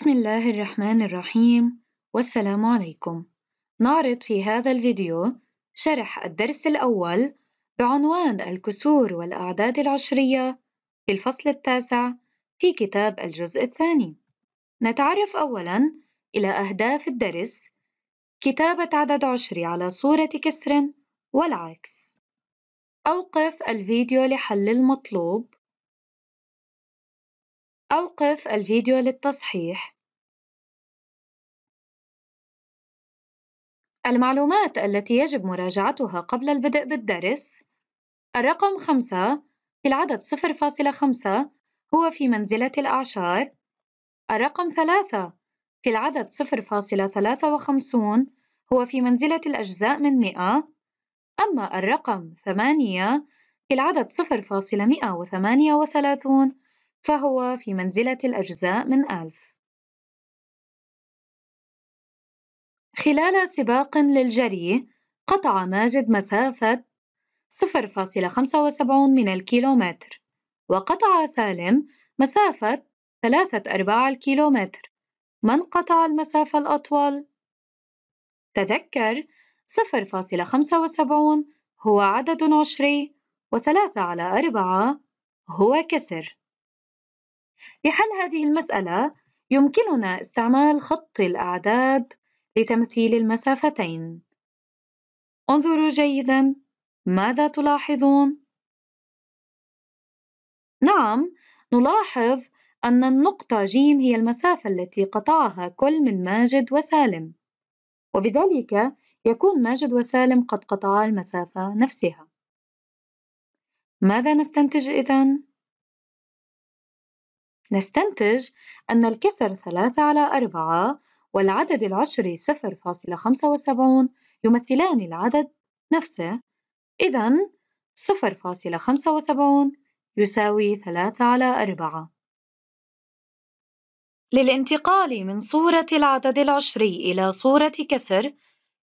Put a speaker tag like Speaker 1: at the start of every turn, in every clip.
Speaker 1: بسم الله الرحمن الرحيم والسلام عليكم نعرض في هذا الفيديو شرح الدرس الأول بعنوان الكسور والأعداد العشرية في الفصل التاسع في كتاب الجزء الثاني نتعرف أولاً إلى أهداف الدرس كتابة عدد عشري على صورة كسر والعكس أوقف الفيديو لحل المطلوب أوقف الفيديو للتصحيح. المعلومات التي يجب مراجعتها قبل البدء بالدرس الرقم 5 في العدد 0.5 هو في منزلة الأعشار الرقم 3 في العدد 0.53 هو في منزلة الأجزاء من 100 أما الرقم 8 في العدد 0.138 فهو في منزلة الأجزاء من ألف خلال سباق للجري قطع ماجد مسافة 0.75 من الكيلومتر وقطع سالم مسافة ثلاثة أرباع الكيلومتر من قطع المسافة الأطول؟ تذكر 0.75 هو عدد عشري وثلاثة على أربعة هو كسر لحل هذه المسألة، يمكننا استعمال خط الأعداد لتمثيل المسافتين. انظروا جيداً، ماذا تلاحظون؟ نعم، نلاحظ أن النقطة ج هي المسافة التي قطعها كل من ماجد وسالم، وبذلك يكون ماجد وسالم قد قطعا المسافة نفسها. ماذا نستنتج إذن؟ نستنتج أن الكسر 3 على 4 والعدد العشري 0.75 يمثلان العدد نفسه إذا 0.75 يساوي 3 على 4 للانتقال من صورة العدد العشري إلى صورة كسر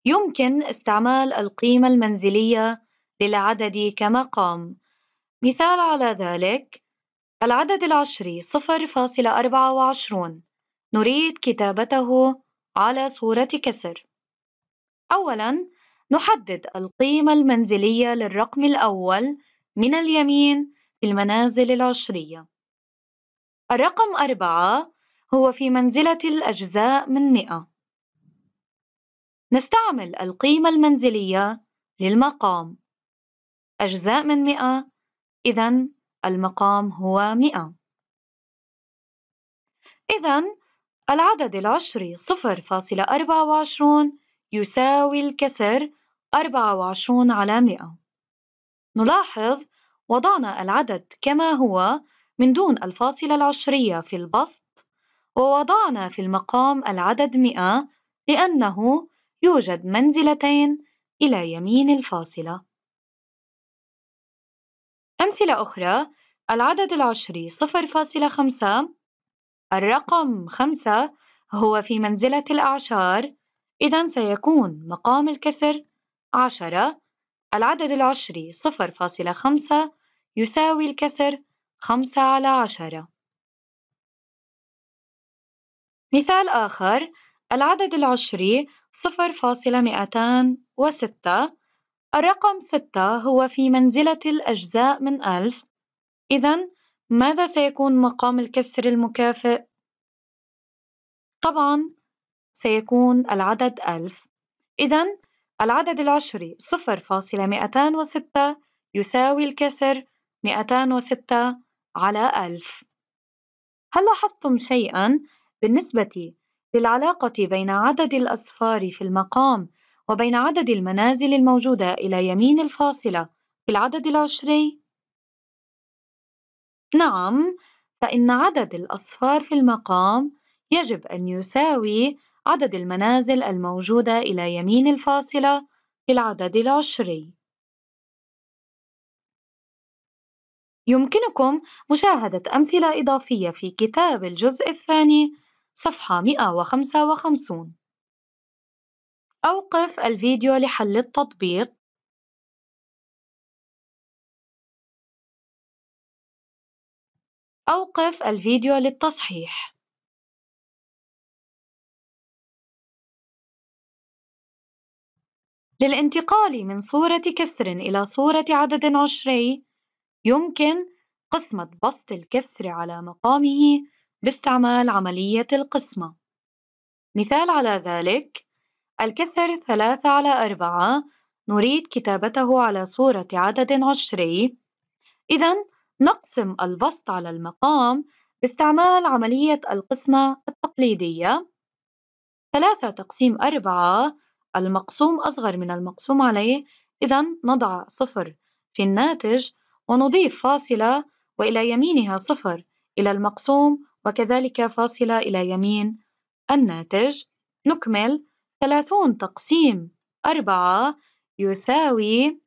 Speaker 1: يمكن استعمال القيمة المنزلية للعدد كمقام مثال على ذلك العدد العشري صفر فاصلة أربعة وعشرون نريد كتابته على صورة كسر أولاً نحدد القيمة المنزلية للرقم الأول من اليمين في المنازل العشرية الرقم أربعة هو في منزلة الأجزاء من مئة نستعمل القيمة المنزلية للمقام أجزاء من مئة إذن المقام هو 100 إذا العدد العشري 0.24 يساوي الكسر 24 على 100 نلاحظ وضعنا العدد كما هو من دون الفاصلة العشرية في البسط ووضعنا في المقام العدد 100 لأنه يوجد منزلتين إلى يمين الفاصلة أمثلة أخرى العدد العشري 0.5 الرقم 5 هو في منزلة الأعشار إذا سيكون مقام الكسر 10 العدد العشري 0.5 يساوي الكسر 5 على 10 مثال آخر العدد العشري 0.206 الرقم ستة هو في منزلة الأجزاء من ألف إذا ماذا سيكون مقام الكسر المكافئ؟ طبعا سيكون العدد ألف إذا العدد العشري صفر فاصلة 206 يساوي الكسر 206 على ألف هل لاحظتم شيئا بالنسبة للعلاقة بين عدد الأصفار في المقام وبين عدد المنازل الموجودة إلى يمين الفاصلة في العدد العشري؟ نعم، فإن عدد الأصفار في المقام يجب أن يساوي عدد المنازل الموجودة إلى يمين الفاصلة في العدد العشري. يمكنكم مشاهدة أمثلة إضافية في كتاب الجزء الثاني صفحة 155 أوقف الفيديو لحل التطبيق. أوقف الفيديو للتصحيح. للانتقال من صورة كسر إلى صورة عدد عشري، يمكن قسمة بسط الكسر على مقامه باستعمال عملية القسمة. مثال على ذلك: الكسر ثلاثة على أربعة نريد كتابته على صورة عدد عشري إذا نقسم البسط على المقام باستعمال عملية القسمة التقليدية ثلاثة تقسيم أربعة المقسوم أصغر من المقسوم عليه إذا نضع صفر في الناتج ونضيف فاصلة وإلى يمينها صفر إلى المقسوم وكذلك فاصلة إلى يمين الناتج نكمل ثلاثون تقسيم أربعة يساوي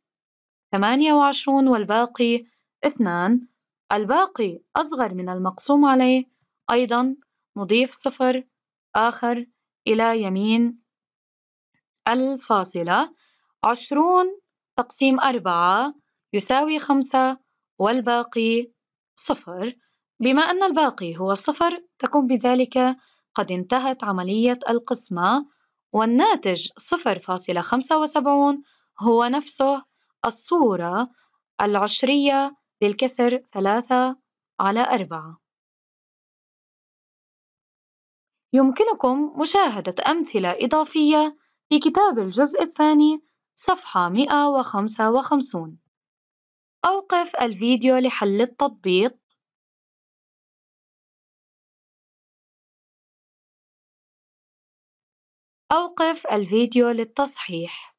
Speaker 1: ثمانية وعشرون والباقي اثنان الباقي أصغر من المقسوم عليه أيضا نضيف صفر آخر إلى يمين الفاصلة عشرون تقسيم أربعة يساوي خمسة والباقي صفر بما أن الباقي هو صفر تكون بذلك قد انتهت عملية القسمة والناتج 0.75 هو نفسه الصورة العشرية للكسر 3 على 4 يمكنكم مشاهدة أمثلة إضافية في كتاب الجزء الثاني صفحة 155 أوقف الفيديو لحل التطبيق أوقف الفيديو للتصحيح.